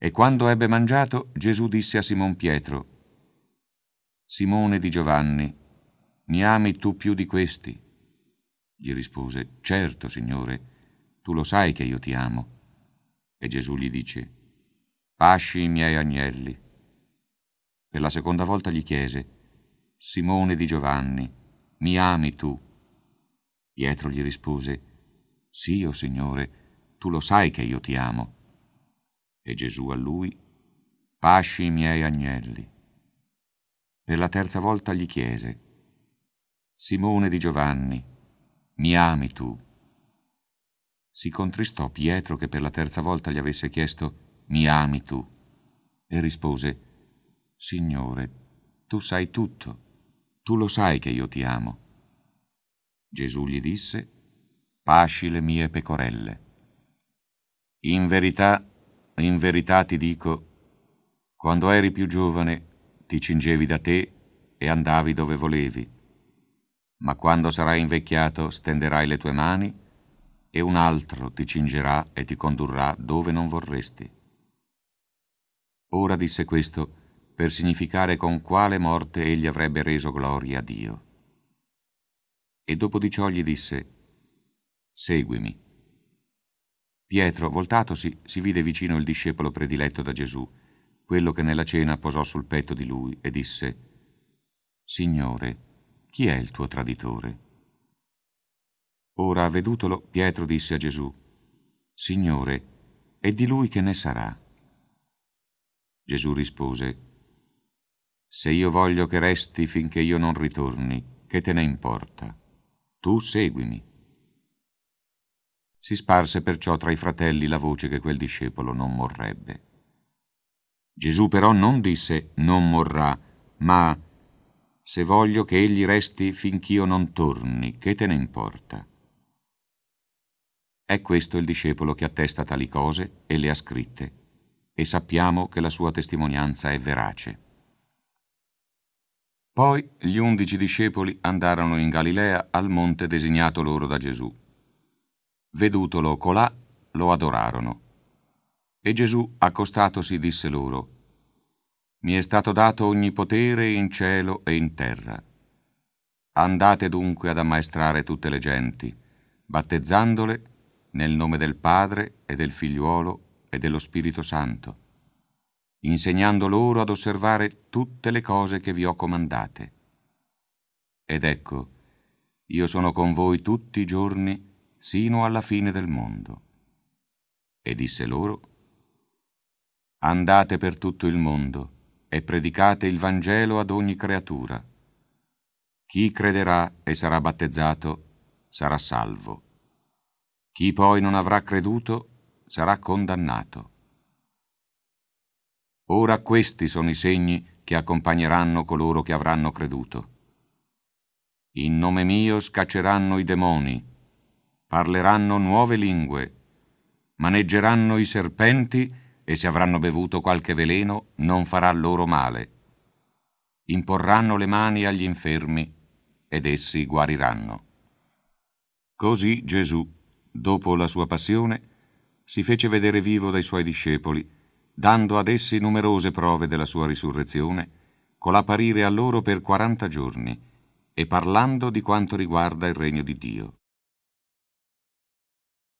E quando ebbe mangiato, Gesù disse a Simon Pietro, Simone di Giovanni, mi ami tu più di questi? Gli rispose, Certo, Signore, tu lo sai che io ti amo. E Gesù gli dice, Pasci i miei agnelli. Per la seconda volta gli chiese, Simone di Giovanni, mi ami tu? Pietro gli rispose, Sì, o oh Signore, tu lo sai che io ti amo. E Gesù a lui, pasci i miei agnelli. Per la terza volta gli chiese, Simone di Giovanni, mi ami tu? Si contristò Pietro che per la terza volta gli avesse chiesto, mi ami tu? E rispose, Signore, tu sai tutto, tu lo sai che io ti amo. Gesù gli disse, pasci le mie pecorelle. In verità in verità ti dico, quando eri più giovane ti cingevi da te e andavi dove volevi, ma quando sarai invecchiato stenderai le tue mani e un altro ti cingerà e ti condurrà dove non vorresti. Ora disse questo per significare con quale morte egli avrebbe reso gloria a Dio. E dopo di ciò gli disse, Seguimi. Pietro, voltatosi, si vide vicino il discepolo prediletto da Gesù, quello che nella cena posò sul petto di lui e disse, Signore, chi è il tuo traditore? Ora, vedutolo, Pietro disse a Gesù, Signore, è di lui che ne sarà. Gesù rispose, Se io voglio che resti finché io non ritorni, che te ne importa? Tu seguimi. Si sparse perciò tra i fratelli la voce che quel discepolo non morrebbe. Gesù però non disse non morrà, ma se voglio che egli resti finch'io non torni, che te ne importa? È questo il discepolo che attesta tali cose e le ha scritte, e sappiamo che la sua testimonianza è verace. Poi gli undici discepoli andarono in Galilea al monte designato loro da Gesù Vedutolo colà, lo adorarono. E Gesù, accostatosi, disse loro, Mi è stato dato ogni potere in cielo e in terra. Andate dunque ad ammaestrare tutte le genti, battezzandole nel nome del Padre e del Figliuolo e dello Spirito Santo, insegnando loro ad osservare tutte le cose che vi ho comandate. Ed ecco, io sono con voi tutti i giorni sino alla fine del mondo. E disse loro, Andate per tutto il mondo e predicate il Vangelo ad ogni creatura. Chi crederà e sarà battezzato sarà salvo. Chi poi non avrà creduto sarà condannato. Ora questi sono i segni che accompagneranno coloro che avranno creduto. In nome mio scacceranno i demoni parleranno nuove lingue, maneggeranno i serpenti e se avranno bevuto qualche veleno non farà loro male. Imporranno le mani agli infermi ed essi guariranno. Così Gesù, dopo la sua passione, si fece vedere vivo dai suoi discepoli, dando ad essi numerose prove della sua risurrezione, col'apparire a loro per quaranta giorni e parlando di quanto riguarda il regno di Dio.